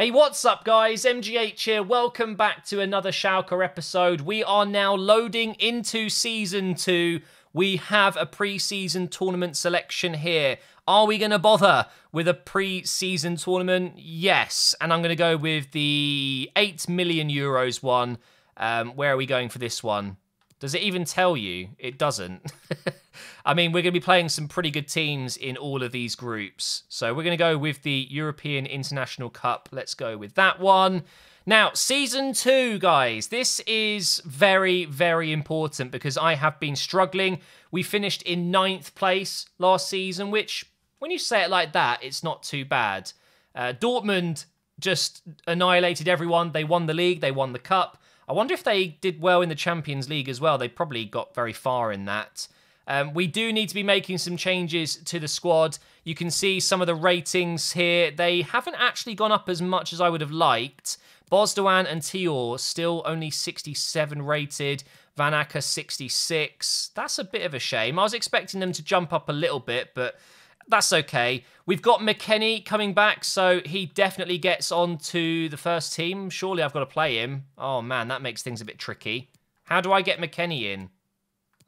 Hey, what's up, guys? MGH here. Welcome back to another Shulker episode. We are now loading into Season 2. We have a pre-season tournament selection here. Are we going to bother with a pre-season tournament? Yes. And I'm going to go with the 8 million euros one. Um, where are we going for this one? Does it even tell you? It doesn't. I mean, we're going to be playing some pretty good teams in all of these groups. So we're going to go with the European International Cup. Let's go with that one. Now, season two, guys, this is very, very important because I have been struggling. We finished in ninth place last season, which, when you say it like that, it's not too bad. Uh, Dortmund just annihilated everyone. They won the league, they won the cup. I wonder if they did well in the Champions League as well. They probably got very far in that. Um, we do need to be making some changes to the squad. You can see some of the ratings here. They haven't actually gone up as much as I would have liked. Bosdoan and Tior still only 67 rated. Vanaka 66. That's a bit of a shame. I was expecting them to jump up a little bit, but that's okay. We've got McKenny coming back, so he definitely gets on to the first team. Surely I've got to play him. Oh, man, that makes things a bit tricky. How do I get McKenny in?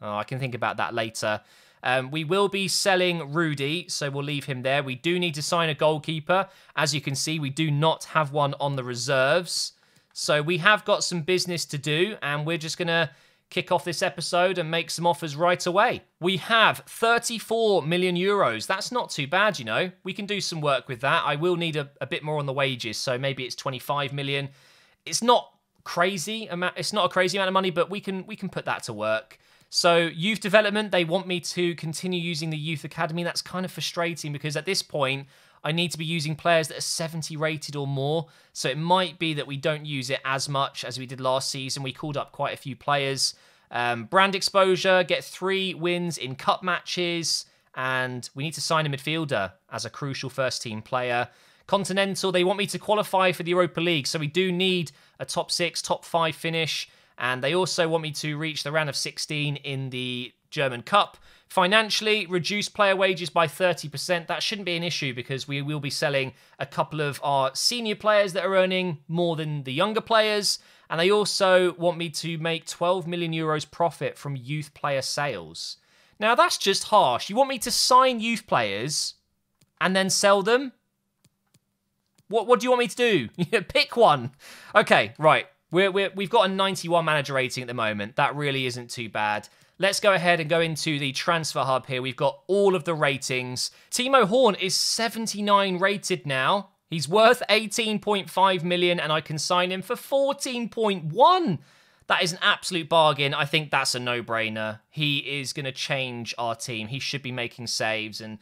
Oh, I can think about that later. Um, we will be selling Rudy, so we'll leave him there. We do need to sign a goalkeeper. As you can see, we do not have one on the reserves. So we have got some business to do, and we're just going to kick off this episode and make some offers right away. We have 34 million euros. That's not too bad, you know. We can do some work with that. I will need a, a bit more on the wages, so maybe it's 25 million. It's not crazy amount. It's not a crazy amount of money, but we can we can put that to work. So youth development, they want me to continue using the youth academy. That's kind of frustrating because at this point, I need to be using players that are 70 rated or more. So it might be that we don't use it as much as we did last season. We called up quite a few players. Um, brand exposure, get three wins in cup matches, and we need to sign a midfielder as a crucial first team player. Continental, they want me to qualify for the Europa League. So we do need a top six, top five finish. And they also want me to reach the round of 16 in the German Cup. Financially, reduce player wages by 30%. That shouldn't be an issue because we will be selling a couple of our senior players that are earning more than the younger players. And they also want me to make 12 million euros profit from youth player sales. Now, that's just harsh. You want me to sign youth players and then sell them? What, what do you want me to do? Pick one. Okay, right. We're, we're, we've got a 91 manager rating at the moment. That really isn't too bad. Let's go ahead and go into the transfer hub here. We've got all of the ratings. Timo Horn is 79 rated now. He's worth 18.5 million and I can sign him for 14.1. That is an absolute bargain. I think that's a no-brainer. He is going to change our team. He should be making saves and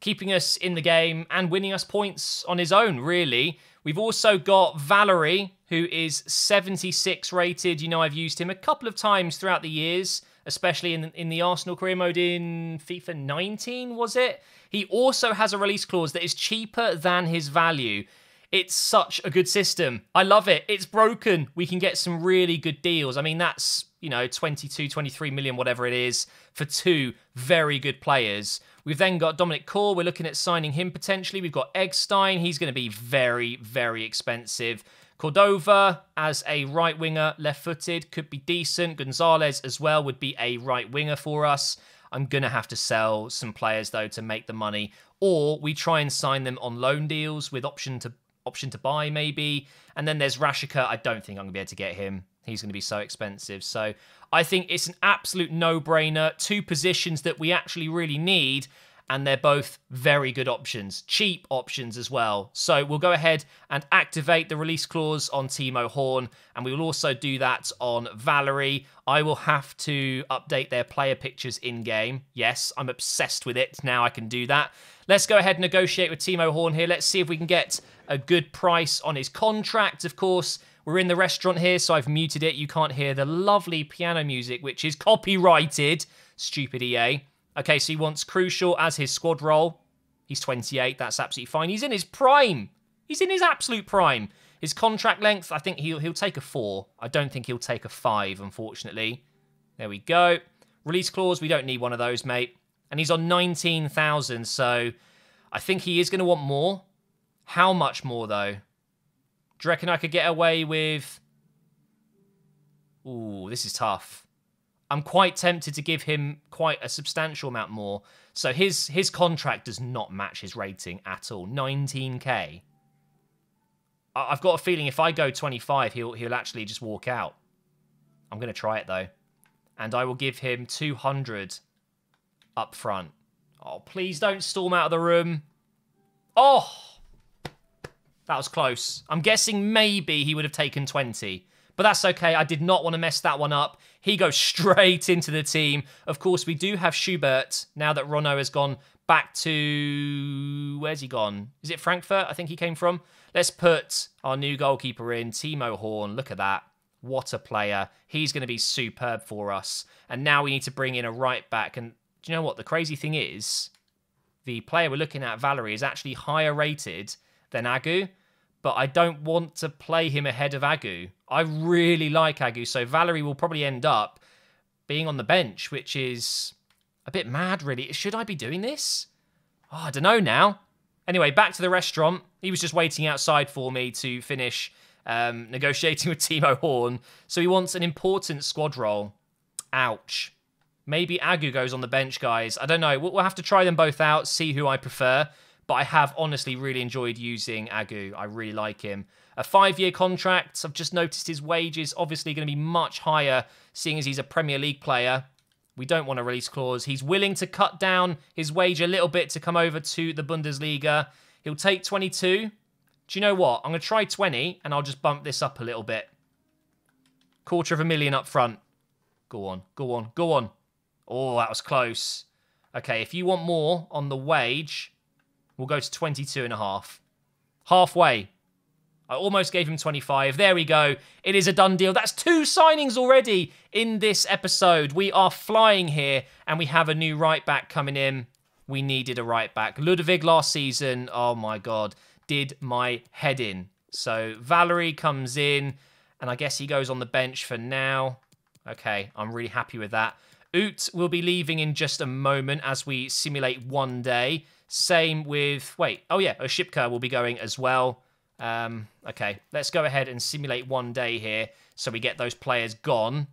keeping us in the game and winning us points on his own, really. We've also got Valerie, who is 76 rated. You know, I've used him a couple of times throughout the years, especially in, in the Arsenal career mode in FIFA 19, was it? He also has a release clause that is cheaper than his value. It's such a good system. I love it. It's broken. We can get some really good deals. I mean, that's, you know, 22, 23 million, whatever it is, for two very good players. We've then got Dominic Core. We're looking at signing him potentially. We've got Eggstein. He's going to be very, very expensive. Cordova as a right winger, left footed, could be decent. Gonzalez as well would be a right winger for us. I'm going to have to sell some players though to make the money or we try and sign them on loan deals with option to option to buy maybe. And then there's Rashika. I don't think I'm going to be able to get him. He's going to be so expensive. So I think it's an absolute no-brainer. Two positions that we actually really need and they're both very good options, cheap options as well. So we'll go ahead and activate the release clause on Timo Horn, and we will also do that on Valerie. I will have to update their player pictures in game. Yes, I'm obsessed with it. Now I can do that. Let's go ahead and negotiate with Timo Horn here. Let's see if we can get a good price on his contract, of course. We're in the restaurant here, so I've muted it. You can't hear the lovely piano music, which is copyrighted. Stupid EA. Okay, so he wants Crucial as his squad role. He's 28. That's absolutely fine. He's in his prime. He's in his absolute prime. His contract length, I think he'll, he'll take a four. I don't think he'll take a five, unfortunately. There we go. Release clause, we don't need one of those, mate. And he's on 19,000, so I think he is going to want more. How much more, though? Do you reckon I could get away with... Ooh, this is tough. I'm quite tempted to give him quite a substantial amount more. So his his contract does not match his rating at all. 19k. I've got a feeling if I go 25, he'll he'll actually just walk out. I'm gonna try it though, and I will give him 200 up front. Oh, please don't storm out of the room. Oh, that was close. I'm guessing maybe he would have taken 20 but that's okay. I did not want to mess that one up. He goes straight into the team. Of course, we do have Schubert now that Rono has gone back to... Where's he gone? Is it Frankfurt, I think he came from? Let's put our new goalkeeper in, Timo Horn. Look at that. What a player. He's going to be superb for us. And now we need to bring in a right back. And do you know what? The crazy thing is, the player we're looking at, Valerie, is actually higher rated than Agu. But I don't want to play him ahead of Agu. I really like Agu, so Valerie will probably end up being on the bench, which is a bit mad, really. Should I be doing this? Oh, I don't know now. Anyway, back to the restaurant. He was just waiting outside for me to finish um, negotiating with Timo Horn. So he wants an important squad role. Ouch. Maybe Agu goes on the bench, guys. I don't know. We'll, we'll have to try them both out, see who I prefer but I have honestly really enjoyed using Agu. I really like him. A five-year contract. I've just noticed his wages obviously going to be much higher, seeing as he's a Premier League player. We don't want a release clause. He's willing to cut down his wage a little bit to come over to the Bundesliga. He'll take 22. Do you know what? I'm going to try 20 and I'll just bump this up a little bit. Quarter of a million up front. Go on, go on, go on. Oh, that was close. Okay, if you want more on the wage, We'll go to 22 and a half. Halfway. I almost gave him 25. There we go. It is a done deal. That's two signings already in this episode. We are flying here, and we have a new right back coming in. We needed a right back. Ludovic last season, oh my God, did my head in. So Valerie comes in, and I guess he goes on the bench for now. Okay, I'm really happy with that. Oot will be leaving in just a moment as we simulate one day. Same with, wait, oh yeah, Oshipka will be going as well. Um, okay, let's go ahead and simulate one day here so we get those players gone.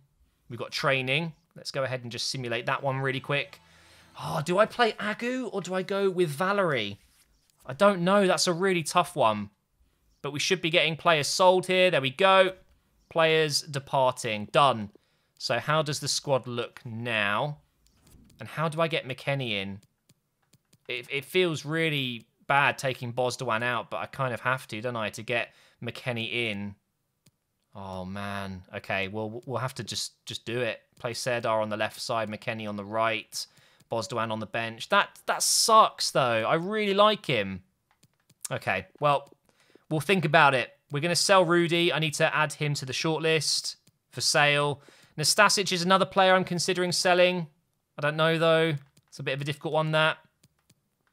We've got training. Let's go ahead and just simulate that one really quick. Oh, do I play Agu or do I go with Valerie? I don't know. That's a really tough one. But we should be getting players sold here. There we go. Players departing. Done. So how does the squad look now? And how do I get McKenny in? It, it feels really bad taking Bosdoan out, but I kind of have to, don't I, to get McKenny in. Oh man. Okay. Well, we'll have to just just do it. Play Serdar on the left side, McKenny on the right, Bosdoan on the bench. That that sucks though. I really like him. Okay. Well, we'll think about it. We're going to sell Rudy. I need to add him to the shortlist for sale. Nastasic is another player I'm considering selling. I don't know though. It's a bit of a difficult one that.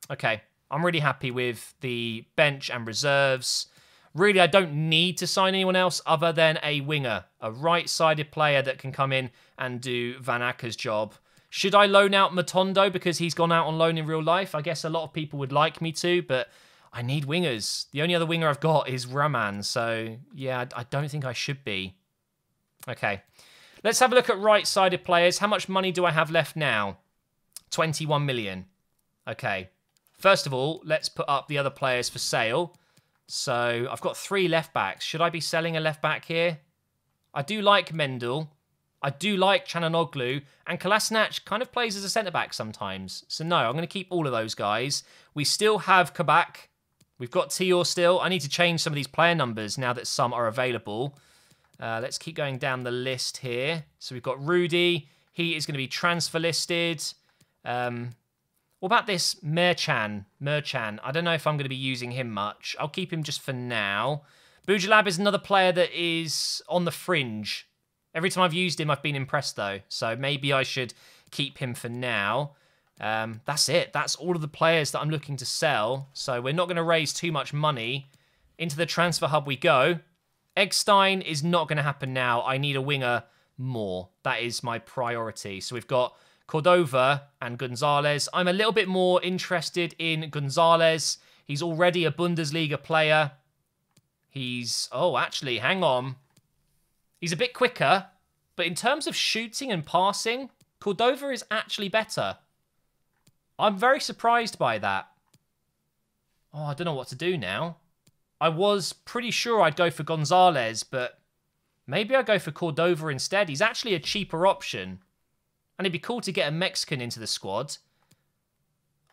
Okay, I'm really happy with the bench and reserves. Really, I don't need to sign anyone else other than a winger, a right-sided player that can come in and do Van Acker's job. Should I loan out Matondo because he's gone out on loan in real life? I guess a lot of people would like me to, but I need wingers. The only other winger I've got is Raman, so yeah, I don't think I should be. Okay, let's have a look at right-sided players. How much money do I have left now? 21 million. Okay, First of all, let's put up the other players for sale. So I've got three left backs. Should I be selling a left back here? I do like Mendel. I do like Chananoglu. And Kolasinac kind of plays as a centre back sometimes. So no, I'm going to keep all of those guys. We still have Quebec. We've got Tior still. I need to change some of these player numbers now that some are available. Uh, let's keep going down the list here. So we've got Rudy. He is going to be transfer listed. Um, what about this Merchan? Merchan. I don't know if I'm going to be using him much. I'll keep him just for now. Bujalab is another player that is on the fringe. Every time I've used him, I've been impressed, though. So maybe I should keep him for now. Um, that's it. That's all of the players that I'm looking to sell. So we're not going to raise too much money. Into the transfer hub we go. Eggstein is not going to happen now. I need a winger more. That is my priority. So we've got Cordova and Gonzalez. I'm a little bit more interested in Gonzalez. He's already a Bundesliga player. He's, oh, actually, hang on. He's a bit quicker, but in terms of shooting and passing, Cordova is actually better. I'm very surprised by that. Oh, I don't know what to do now. I was pretty sure I'd go for Gonzalez, but maybe I go for Cordova instead. He's actually a cheaper option. And it'd be cool to get a Mexican into the squad.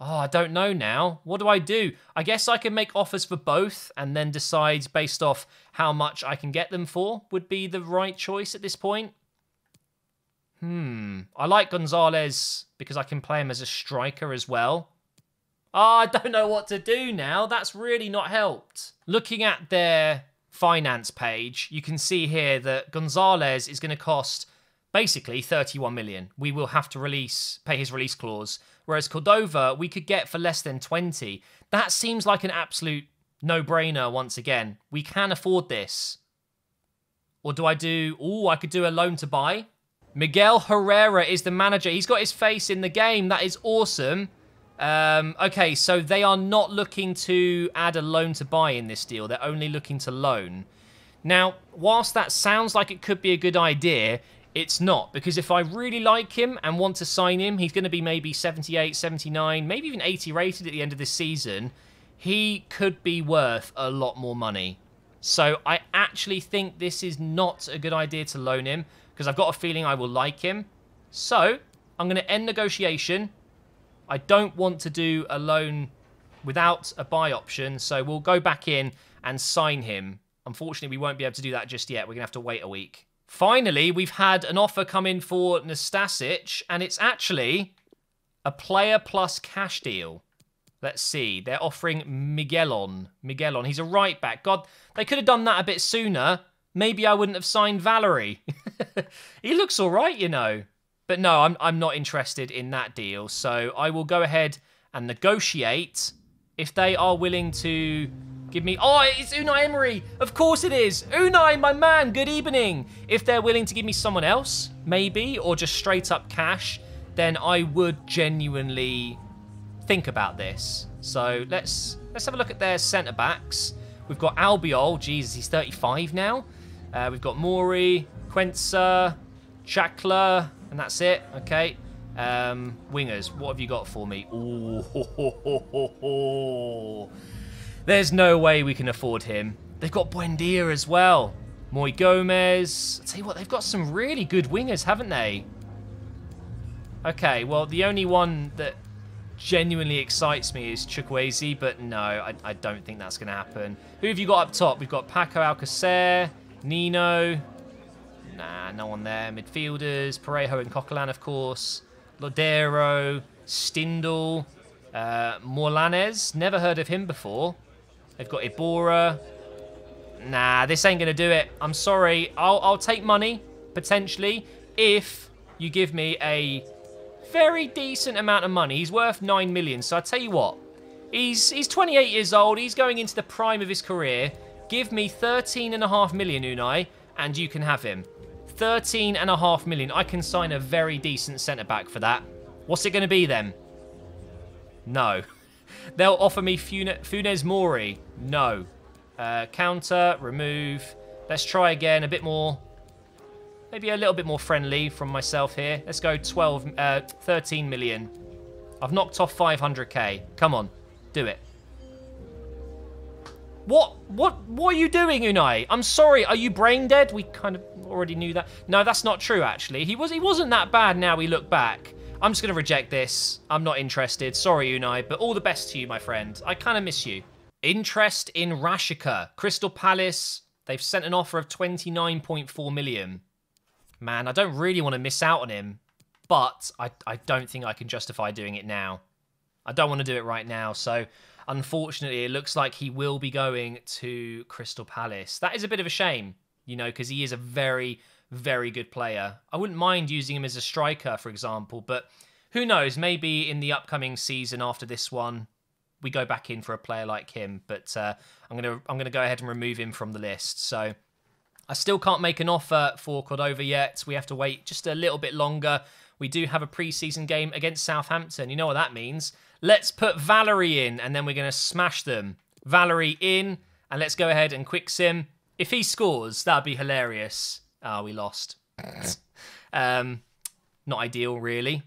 Oh, I don't know now. What do I do? I guess I can make offers for both and then decide based off how much I can get them for would be the right choice at this point. Hmm. I like Gonzalez because I can play him as a striker as well. Oh, I don't know what to do now. That's really not helped. Looking at their finance page, you can see here that Gonzalez is going to cost basically 31 million. We will have to release, pay his release clause. Whereas Cordova, we could get for less than 20. That seems like an absolute no brainer once again. We can afford this. Or do I do, oh, I could do a loan to buy. Miguel Herrera is the manager. He's got his face in the game. That is awesome. Um, okay, so they are not looking to add a loan to buy in this deal. They're only looking to loan. Now, whilst that sounds like it could be a good idea, it's not. Because if I really like him and want to sign him, he's going to be maybe 78, 79, maybe even 80 rated at the end of this season. He could be worth a lot more money. So I actually think this is not a good idea to loan him because I've got a feeling I will like him. So I'm going to end negotiation. I don't want to do a loan without a buy option. So we'll go back in and sign him. Unfortunately, we won't be able to do that just yet. We're going to have to wait a week. Finally, we've had an offer come in for Nastasic, and it's actually a player plus cash deal. Let's see. They're offering Miguelon. Miguelon. He's a right back. God, they could have done that a bit sooner. Maybe I wouldn't have signed Valerie. he looks all right, you know. But no, I'm, I'm not interested in that deal. So I will go ahead and negotiate if they are willing to Give me, oh, it's Unai Emery. Of course it is. Unai, my man, good evening. If they're willing to give me someone else, maybe, or just straight up cash, then I would genuinely think about this. So let's let's have a look at their centre backs. We've got Albiol. Jesus, he's 35 now. Uh, we've got Mori, Quenza, Chakla, and that's it. Okay. Um, wingers, what have you got for me? Ooh, ho, ho, ho, there's no way we can afford him. They've got Buendia as well. Moy Gomez. i tell you what, they've got some really good wingers, haven't they? Okay, well, the only one that genuinely excites me is Chukwueze, but no, I, I don't think that's going to happen. Who have you got up top? We've got Paco Alcacer, Nino. Nah, no one there. Midfielders, Parejo and Coquelin, of course. Lodero, Stindl, uh, Morlanes. Never heard of him before. They've got Ibora. Nah, this ain't going to do it. I'm sorry. I'll, I'll take money, potentially, if you give me a very decent amount of money. He's worth 9 million, so I tell you what. He's, he's 28 years old. He's going into the prime of his career. Give me 13 and a half million, Unai, and you can have him. 13 and a half million. I can sign a very decent centre-back for that. What's it going to be then? No. They'll offer me Fune Funes Mori. No. Uh, counter, remove. Let's try again. A bit more... Maybe a little bit more friendly from myself here. Let's go 12, uh, 13 million. I've knocked off 500k. Come on. Do it. What? What? What are you doing, Unai? I'm sorry. Are you brain dead? We kind of already knew that. No, that's not true. Actually, he was. He wasn't that bad. Now we look back. I'm just going to reject this. I'm not interested. Sorry, Unai, but all the best to you, my friend. I kind of miss you. Interest in Rashika. Crystal Palace, they've sent an offer of 29.4 million. Man, I don't really want to miss out on him, but I, I don't think I can justify doing it now. I don't want to do it right now, so unfortunately, it looks like he will be going to Crystal Palace. That is a bit of a shame, you know, because he is a very very good player. I wouldn't mind using him as a striker, for example, but who knows? Maybe in the upcoming season after this one, we go back in for a player like him. But uh, I'm gonna I'm gonna go ahead and remove him from the list. So I still can't make an offer for Cordova yet. We have to wait just a little bit longer. We do have a preseason game against Southampton. You know what that means. Let's put Valerie in, and then we're gonna smash them. Valerie in, and let's go ahead and quick sim. If he scores, that'd be hilarious. Ah, we lost. um, not ideal, really.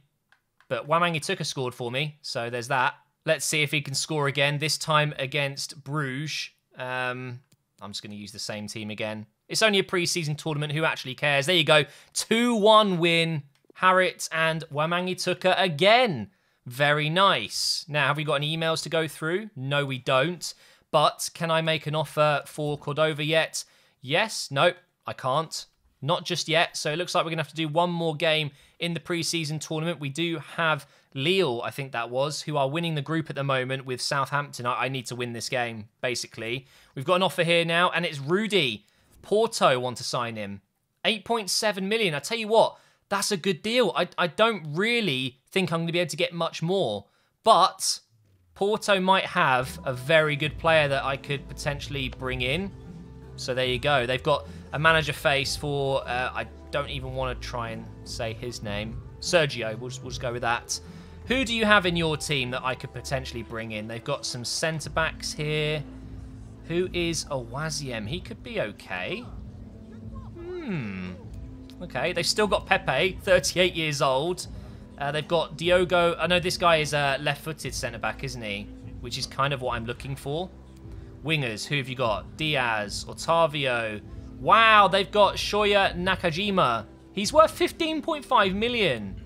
But Wamangi Tuka scored for me, so there's that. Let's see if he can score again, this time against Bruges. Um, I'm just going to use the same team again. It's only a preseason tournament. Who actually cares? There you go. 2-1 win. Harrit and Wamangi Tuka again. Very nice. Now, have we got any emails to go through? No, we don't. But can I make an offer for Cordova yet? Yes. Nope. I can't. Not just yet. So it looks like we're going to have to do one more game in the preseason tournament. We do have Lille, I think that was, who are winning the group at the moment with Southampton. I, I need to win this game, basically. We've got an offer here now, and it's Rudy. Porto want to sign him. 8.7 million. I tell you what, that's a good deal. I, I don't really think I'm going to be able to get much more. But Porto might have a very good player that I could potentially bring in. So there you go. They've got a manager face for, uh, I don't even want to try and say his name, Sergio, we'll just, we'll just go with that. Who do you have in your team that I could potentially bring in? They've got some centre-backs here. Who is Awaziem? He could be okay. Hmm. Okay, they've still got Pepe, 38 years old. Uh, they've got Diogo. I oh, know this guy is a left-footed centre-back, isn't he? Which is kind of what I'm looking for. Wingers, who have you got? Diaz, Otavio, Wow, they've got Shoya Nakajima. He's worth 15.5 million.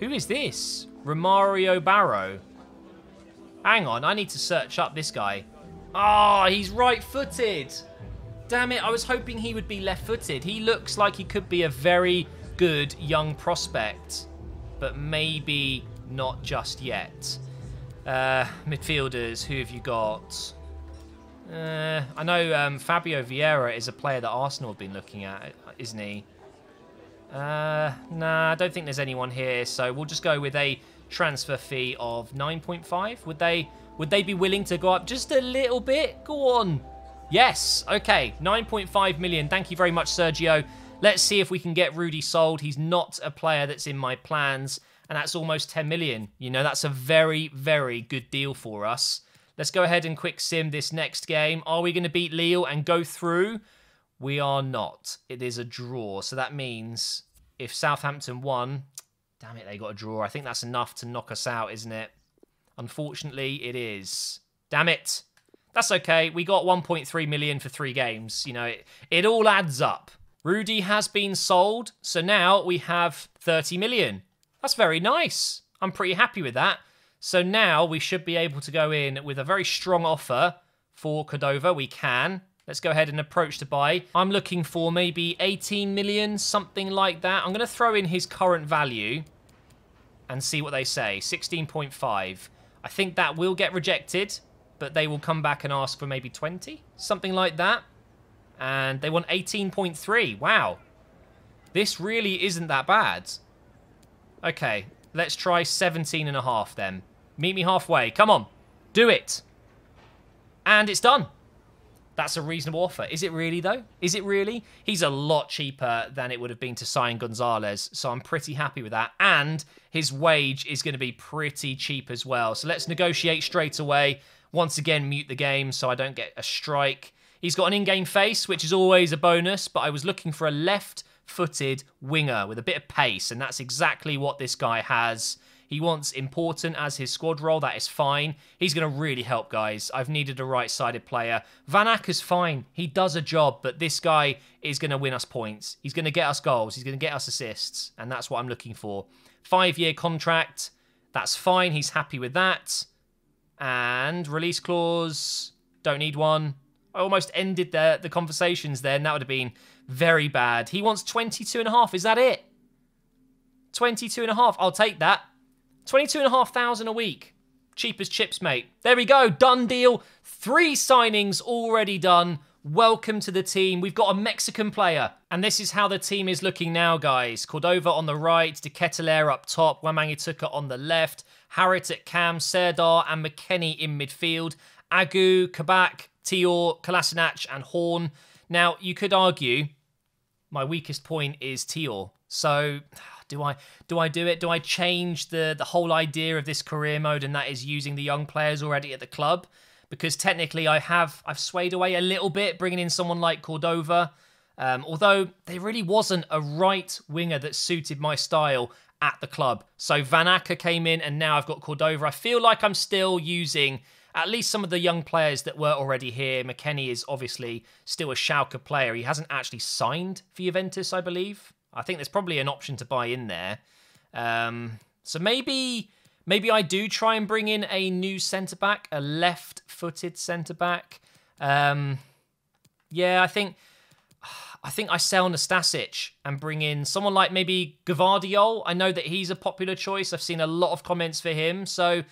Who is this? Romario Barrow. Hang on, I need to search up this guy. Ah, oh, he's right-footed. Damn it, I was hoping he would be left-footed. He looks like he could be a very good young prospect, but maybe not just yet. Uh, midfielders, who have you got? Uh, I know um, Fabio Vieira is a player that Arsenal have been looking at, isn't he? Uh, nah, I don't think there's anyone here, so we'll just go with a transfer fee of 9.5. Would they would they be willing to go up just a little bit? Go on. Yes, okay, 9.5 million. Thank you very much, Sergio. Let's see if we can get Rudy sold. He's not a player that's in my plans, and that's almost 10 million. You know, that's a very, very good deal for us. Let's go ahead and quick sim this next game. Are we going to beat Lille and go through? We are not. It is a draw. So that means if Southampton won, damn it, they got a draw. I think that's enough to knock us out, isn't it? Unfortunately, it is. Damn it. That's okay. We got 1.3 million for three games. You know, it, it all adds up. Rudy has been sold, so now we have 30 million. That's very nice. I'm pretty happy with that. So now we should be able to go in with a very strong offer for Cordova. We can. Let's go ahead and approach to buy. I'm looking for maybe 18 million, something like that. I'm going to throw in his current value and see what they say. 16.5. I think that will get rejected, but they will come back and ask for maybe 20, something like that. And they want 18.3. Wow. This really isn't that bad. Okay, let's try 17 and a half then. Meet me halfway. Come on. Do it. And it's done. That's a reasonable offer. Is it really, though? Is it really? He's a lot cheaper than it would have been to sign Gonzalez, so I'm pretty happy with that. And his wage is going to be pretty cheap as well. So let's negotiate straight away. Once again, mute the game so I don't get a strike. He's got an in-game face, which is always a bonus, but I was looking for a left-footed winger with a bit of pace, and that's exactly what this guy has. He wants important as his squad role. That is fine. He's going to really help, guys. I've needed a right-sided player. Van is fine. He does a job, but this guy is going to win us points. He's going to get us goals. He's going to get us assists, and that's what I'm looking for. Five-year contract. That's fine. He's happy with that. And release clause. Don't need one. I almost ended the, the conversations there, that would have been very bad. He wants 22 and a half. Is that it? 22 and a half. I'll take that. 22,500 a week. Cheap as chips, mate. There we go. Done deal. Three signings already done. Welcome to the team. We've got a Mexican player. And this is how the team is looking now, guys. Cordova on the right, De Ketelaere up top, Wamangituka on the left, Harrit at cam, Serdar and McKenny in midfield, Agu, Kabak, Tior, Kalasinac, and Horn. Now, you could argue my weakest point is Tior. So do I do I do it? Do I change the the whole idea of this career mode and that is using the young players already at the club? Because technically, I have I've swayed away a little bit, bringing in someone like Cordova. Um, although there really wasn't a right winger that suited my style at the club. So Vanaka came in, and now I've got Cordova. I feel like I'm still using at least some of the young players that were already here. McKenny is obviously still a Schalke player. He hasn't actually signed for Juventus, I believe. I think there's probably an option to buy in there. Um, so maybe maybe I do try and bring in a new centre back, a left-footed centre back. Um, yeah, I think I think I sell Nastasic and bring in someone like maybe Gavardiol. I know that he's a popular choice. I've seen a lot of comments for him. So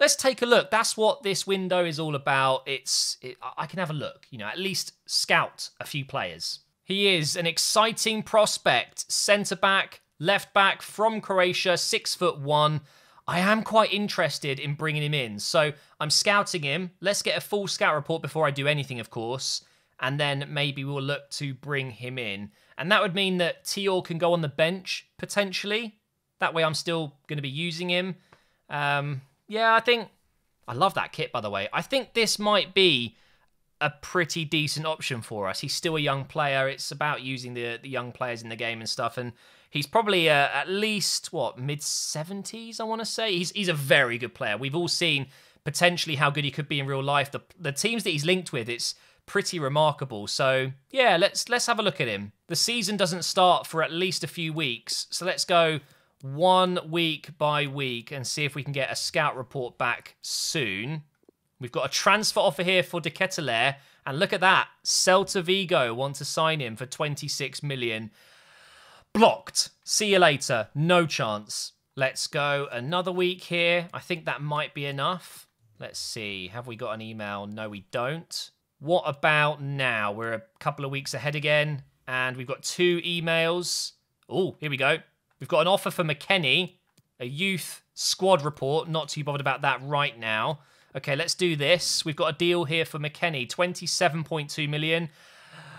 let's take a look. That's what this window is all about. It's it, I can have a look. You know, at least scout a few players. He is an exciting prospect, centre back, left back from Croatia, six foot one. I am quite interested in bringing him in, so I'm scouting him. Let's get a full scout report before I do anything, of course, and then maybe we'll look to bring him in. And that would mean that Teal can go on the bench potentially. That way, I'm still going to be using him. Um, yeah, I think I love that kit, by the way. I think this might be a pretty decent option for us. He's still a young player. It's about using the, the young players in the game and stuff. And he's probably uh, at least, what, mid 70s, I want to say? He's, he's a very good player. We've all seen potentially how good he could be in real life. The, the teams that he's linked with, it's pretty remarkable. So yeah, let's let's have a look at him. The season doesn't start for at least a few weeks, so let's go one week by week and see if we can get a scout report back soon. We've got a transfer offer here for De Ketelaere. And look at that. Celta Vigo want to sign him for 26 million. Blocked. See you later. No chance. Let's go another week here. I think that might be enough. Let's see. Have we got an email? No, we don't. What about now? We're a couple of weeks ahead again. And we've got two emails. Oh, here we go. We've got an offer for McKenny, a youth squad report. Not too bothered about that right now. Okay, let's do this. We've got a deal here for McKenny, 27.2 million.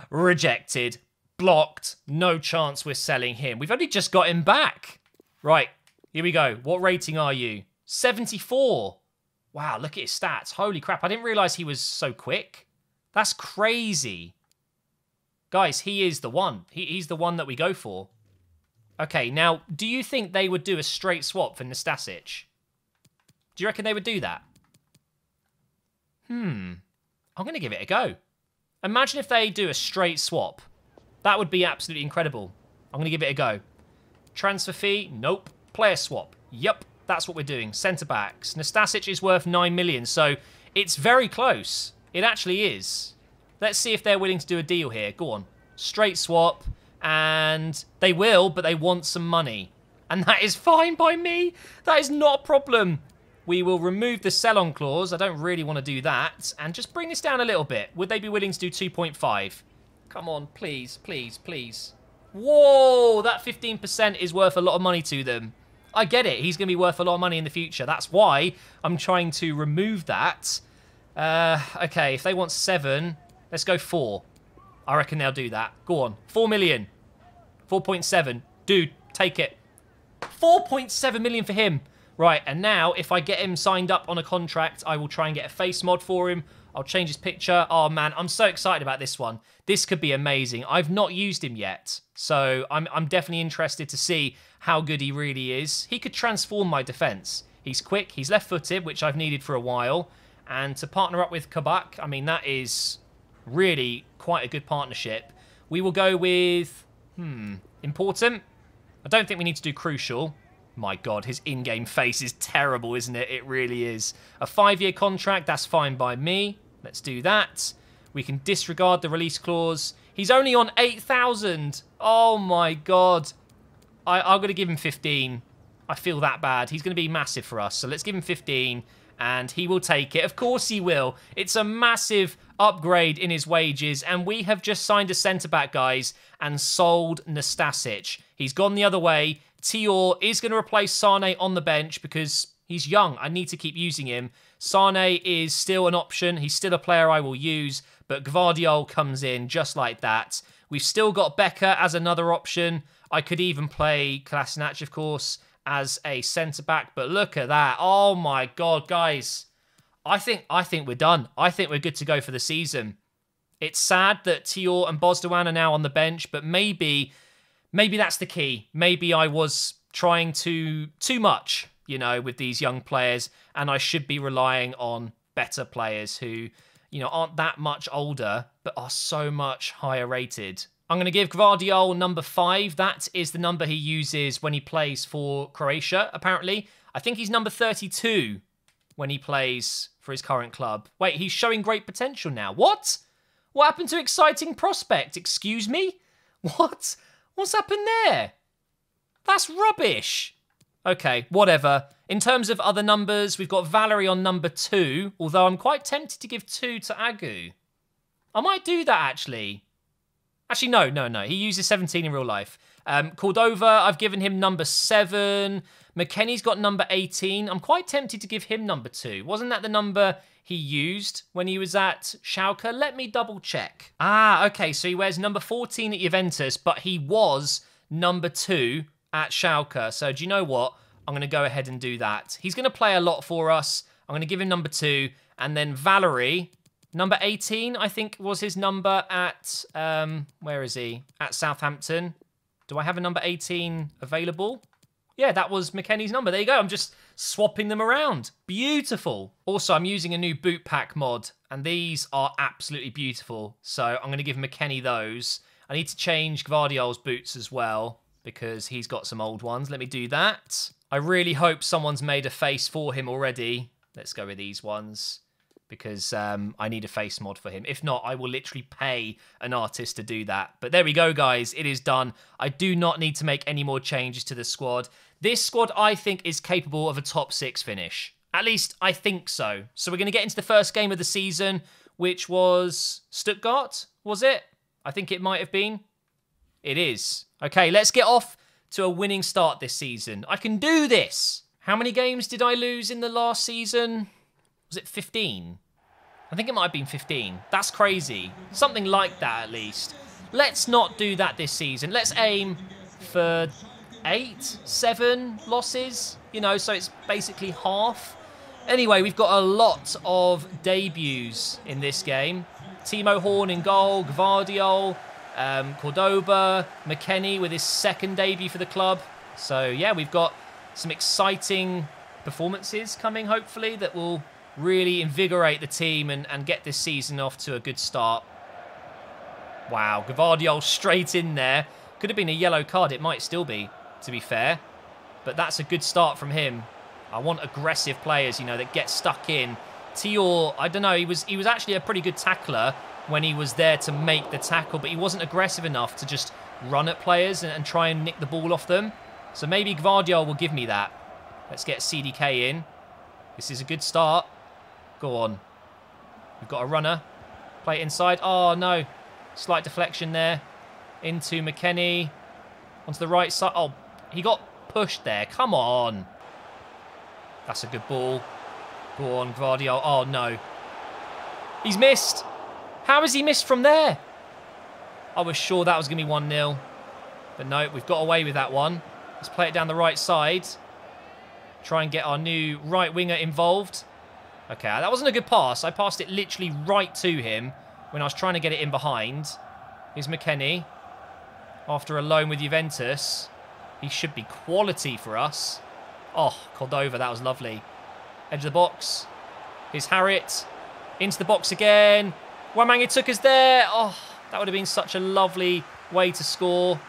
Rejected, blocked, no chance we're selling him. We've only just got him back. Right, here we go. What rating are you? 74. Wow, look at his stats. Holy crap, I didn't realise he was so quick. That's crazy. Guys, he is the one. He, he's the one that we go for. Okay, now, do you think they would do a straight swap for Nastasic? Do you reckon they would do that? Hmm. I'm going to give it a go. Imagine if they do a straight swap. That would be absolutely incredible. I'm going to give it a go. Transfer fee? Nope. Player swap? Yup. That's what we're doing. Centre backs. Nastasic is worth 9 million, so it's very close. It actually is. Let's see if they're willing to do a deal here. Go on. Straight swap. And they will, but they want some money. And that is fine by me. That is not a problem. We will remove the sell-on clause. I don't really want to do that. And just bring this down a little bit. Would they be willing to do 2.5? Come on, please, please, please. Whoa, that 15% is worth a lot of money to them. I get it. He's going to be worth a lot of money in the future. That's why I'm trying to remove that. Uh, okay, if they want seven, let's go four. I reckon they'll do that. Go on. Four million. 4.7. Dude, take it. 4.7 million for him. Right, and now if I get him signed up on a contract, I will try and get a face mod for him. I'll change his picture. Oh man, I'm so excited about this one. This could be amazing. I've not used him yet, so I'm, I'm definitely interested to see how good he really is. He could transform my defense. He's quick, he's left-footed, which I've needed for a while. And to partner up with Kabak, I mean, that is really quite a good partnership. We will go with, hmm, important. I don't think we need to do crucial. My God, his in-game face is terrible, isn't it? It really is. A five-year contract, that's fine by me. Let's do that. We can disregard the release clause. He's only on 8,000. Oh, my God. I, I'm going to give him 15. I feel that bad. He's going to be massive for us. So let's give him 15 and he will take it. Of course he will. It's a massive upgrade in his wages, and we have just signed a centre back, guys, and sold Nastasic. He's gone the other way. Tior is going to replace Sane on the bench because he's young. I need to keep using him. Sane is still an option. He's still a player I will use, but Gvardiol comes in just like that. We've still got Becker as another option. I could even play Kolasinac, of course, as a centre back. But look at that! Oh my god, guys! I think I think we're done. I think we're good to go for the season. It's sad that Tior and Bosduan are now on the bench, but maybe maybe that's the key. Maybe I was trying to too much, you know, with these young players, and I should be relying on better players who, you know, aren't that much older but are so much higher rated. I'm going to give Gvardiol number five. That is the number he uses when he plays for Croatia, apparently. I think he's number 32 when he plays for his current club. Wait, he's showing great potential now. What? What happened to exciting prospect? Excuse me? What? What's happened there? That's rubbish. Okay, whatever. In terms of other numbers, we've got Valerie on number two, although I'm quite tempted to give two to Agu. I might do that, actually. Actually, no, no, no. He uses 17 in real life. Um, Cordova, I've given him number seven. McKenny's got number 18. I'm quite tempted to give him number 2. Wasn't that the number he used when he was at Schalke? Let me double check. Ah, okay, so he wears number 14 at Juventus, but he was number 2 at Schalke. So do you know what? I'm going to go ahead and do that. He's going to play a lot for us. I'm going to give him number 2. And then Valerie, Number 18, I think, was his number at, um, where is he? At Southampton. Do I have a number 18 available? yeah, that was McKenny's number. There you go. I'm just swapping them around. Beautiful. Also, I'm using a new boot pack mod, and these are absolutely beautiful. So I'm going to give McKenny those. I need to change Guardiol's boots as well, because he's got some old ones. Let me do that. I really hope someone's made a face for him already. Let's go with these ones because um, I need a face mod for him. If not, I will literally pay an artist to do that. But there we go, guys. It is done. I do not need to make any more changes to the squad. This squad, I think, is capable of a top six finish. At least, I think so. So we're going to get into the first game of the season, which was Stuttgart, was it? I think it might have been. It is. Okay, let's get off to a winning start this season. I can do this. How many games did I lose in the last season? Was it 15? I think it might have been 15. That's crazy. Something like that, at least. Let's not do that this season. Let's aim for eight, seven losses, you know, so it's basically half. Anyway, we've got a lot of debuts in this game. Timo Horn in goal, Gvardiol, um, Cordoba, McKenny with his second debut for the club. So, yeah, we've got some exciting performances coming, hopefully, that will really invigorate the team and, and get this season off to a good start. Wow, Gavardiol straight in there. Could have been a yellow card. It might still be, to be fair. But that's a good start from him. I want aggressive players, you know, that get stuck in. Tior, I don't know, he was he was actually a pretty good tackler when he was there to make the tackle, but he wasn't aggressive enough to just run at players and, and try and nick the ball off them. So maybe Gvardiol will give me that. Let's get CDK in. This is a good start. Go on. We've got a runner. Play it inside. Oh, no. Slight deflection there. Into McKenny. Onto the right side. Oh, he got pushed there. Come on. That's a good ball. Go on, Guardiola. Oh, no. He's missed. How has he missed from there? I was sure that was going to be 1-0. But no, we've got away with that one. Let's play it down the right side. Try and get our new right winger involved. Okay, that wasn't a good pass. I passed it literally right to him when I was trying to get it in behind. Here's McKenny. After a loan with Juventus. He should be quality for us. Oh, Cordova, that was lovely. Edge of the box. Here's Harriet. Into the box again. Wamangi took us there. Oh, that would have been such a lovely way to score.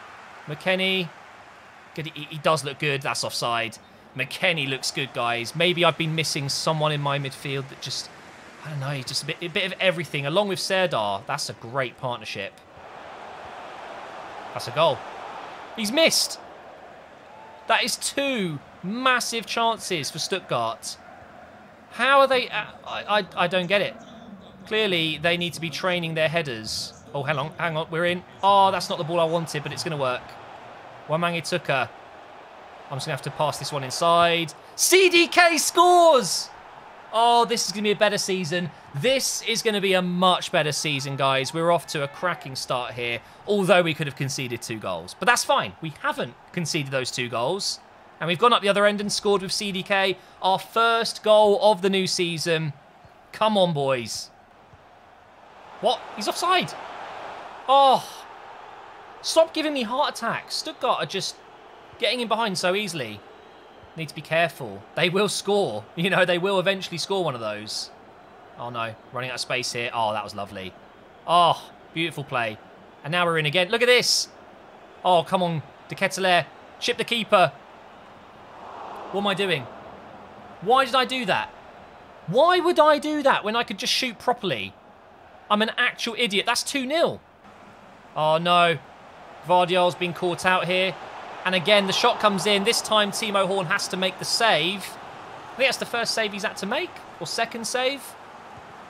McKenny. Good, he does look good. That's offside. McKenny looks good, guys. Maybe I've been missing someone in my midfield that just, I don't know, just a bit, a bit of everything. Along with Serdar, that's a great partnership. That's a goal. He's missed. That is two massive chances for Stuttgart. How are they... Uh, I, I, I don't get it. Clearly, they need to be training their headers. Oh, hang on, hang on, we're in. Oh, that's not the ball I wanted, but it's going to work. Wamangi Tuka I'm just going to have to pass this one inside. CDK scores! Oh, this is going to be a better season. This is going to be a much better season, guys. We're off to a cracking start here, although we could have conceded two goals. But that's fine. We haven't conceded those two goals. And we've gone up the other end and scored with CDK. Our first goal of the new season. Come on, boys. What? He's offside. Oh. Stop giving me heart attacks. Stuttgart are just Getting in behind so easily. Need to be careful. They will score. You know, they will eventually score one of those. Oh, no. Running out of space here. Oh, that was lovely. Oh, beautiful play. And now we're in again. Look at this. Oh, come on. De Ketelaere. Chip the keeper. What am I doing? Why did I do that? Why would I do that when I could just shoot properly? I'm an actual idiot. That's 2-0. Oh, no. Vardiol's been caught out here. And again, the shot comes in. This time, Timo Horn has to make the save. I think that's the first save he's had to make, or second save.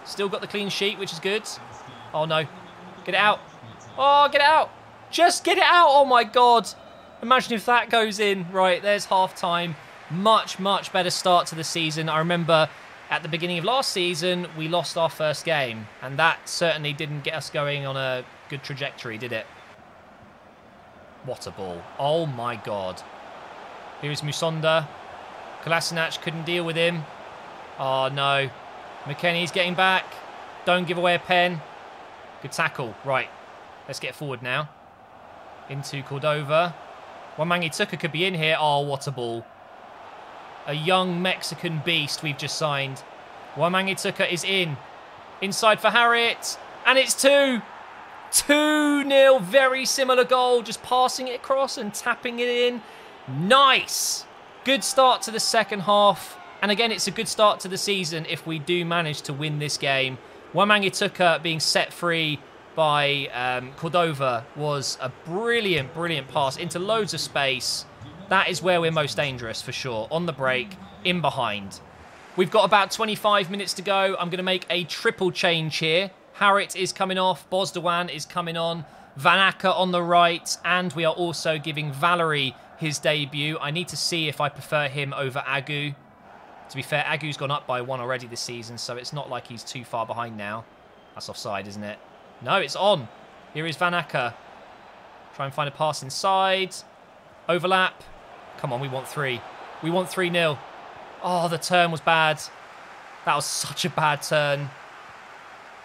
Still got the clean sheet, which is good. Oh, no. Get it out. Oh, get it out. Just get it out. Oh, my God. Imagine if that goes in. Right, there's half time. Much, much better start to the season. I remember at the beginning of last season, we lost our first game, and that certainly didn't get us going on a good trajectory, did it? What a ball. Oh my god. Here is Musonda. Kolasinac couldn't deal with him. Oh no. McKenny's getting back. Don't give away a pen. Good tackle. Right. Let's get forward now. Into Cordova. Wamangi Tucker could be in here. Oh, what a ball. A young Mexican beast we've just signed. Wamangi Tucker is in. Inside for Harriet. And it's two. 2-0, very similar goal. Just passing it across and tapping it in. Nice. Good start to the second half. And again, it's a good start to the season if we do manage to win this game. Wamangituka being set free by um, Cordova was a brilliant, brilliant pass into loads of space. That is where we're most dangerous for sure. On the break, in behind. We've got about 25 minutes to go. I'm going to make a triple change here. Harrit is coming off, Bosdawan is coming on, Vanaka on the right, and we are also giving Valerie his debut. I need to see if I prefer him over Agu. To be fair, Agu's gone up by one already this season, so it's not like he's too far behind now. That's offside, isn't it? No, it's on. Here is Vanaka. Try and find a pass inside. Overlap. Come on, we want three. We want 3-0. Oh, the turn was bad. That was such a bad turn.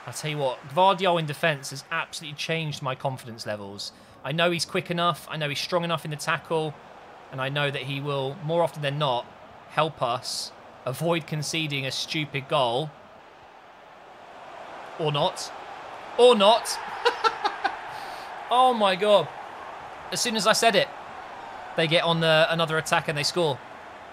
I'll tell you what, Gvardiol in defence has absolutely changed my confidence levels. I know he's quick enough, I know he's strong enough in the tackle, and I know that he will, more often than not, help us avoid conceding a stupid goal. Or not. Or not. oh my god. As soon as I said it, they get on the, uh, another attack and they score.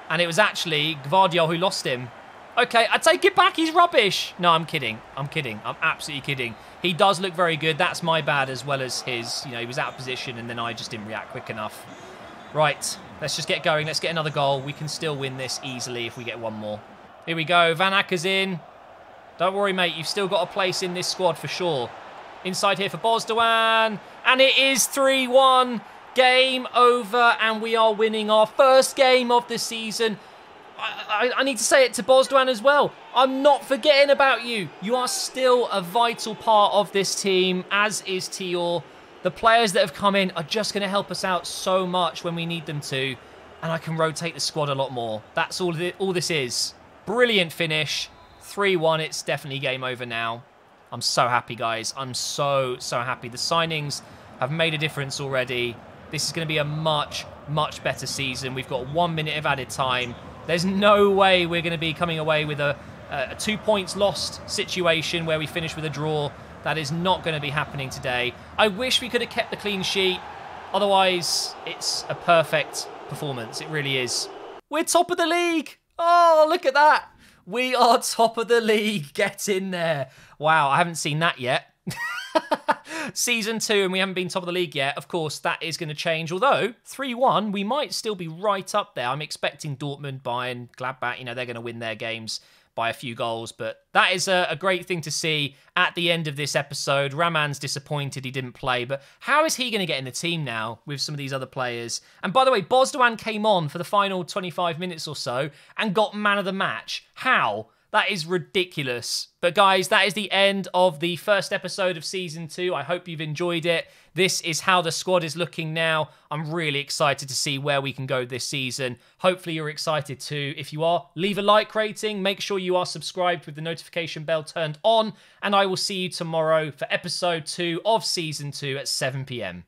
And it was actually Gvardiol who lost him. Okay, I take it back. He's rubbish. No, I'm kidding. I'm kidding. I'm absolutely kidding. He does look very good. That's my bad as well as his. You know, he was out of position and then I just didn't react quick enough. Right, let's just get going. Let's get another goal. We can still win this easily if we get one more. Here we go. Van Acker's in. Don't worry, mate. You've still got a place in this squad for sure. Inside here for Bosdoan. And it is 3-1. Game over. And we are winning our first game of the season. I, I, need to say it to Bosdwan as well. I'm not forgetting about you. You are still a vital part of this team, as is Tior. The players that have come in are just going to help us out so much when we need them to, and I can rotate the squad a lot more. That's all, the, all this is. Brilliant finish. 3-1. It's definitely game over now. I'm so happy, guys. I'm so, so happy. The signings have made a difference already. This is going to be a much, much better season. We've got one minute of added time. There's no way we're going to be coming away with a, a two points lost situation where we finish with a draw. That is not going to be happening today. I wish we could have kept the clean sheet. Otherwise, it's a perfect performance. It really is. We're top of the league. Oh, look at that. We are top of the league. Get in there. Wow, I haven't seen that yet. season two and we haven't been top of the league yet, of course, that is going to change. Although, 3 1, we might still be right up there. I'm expecting Dortmund, Bayern, Gladbach, you know, they're going to win their games by a few goals. But that is a, a, great thing to see at the end of this episode. Raman's disappointed he didn't play, but how is he going to get in the team now with some of these other players? And by the way, bosduan came on for the final 25 minutes or so and got man of the match. How? That is ridiculous. But guys, that is the end of the first episode of season two. I hope you've enjoyed it. This is how the squad is looking now. I'm really excited to see where we can go this season. Hopefully, you're excited too. If you are, leave a like rating. Make sure you are subscribed with the notification bell turned on. And I will see you tomorrow for episode two of season two at 7 p.m.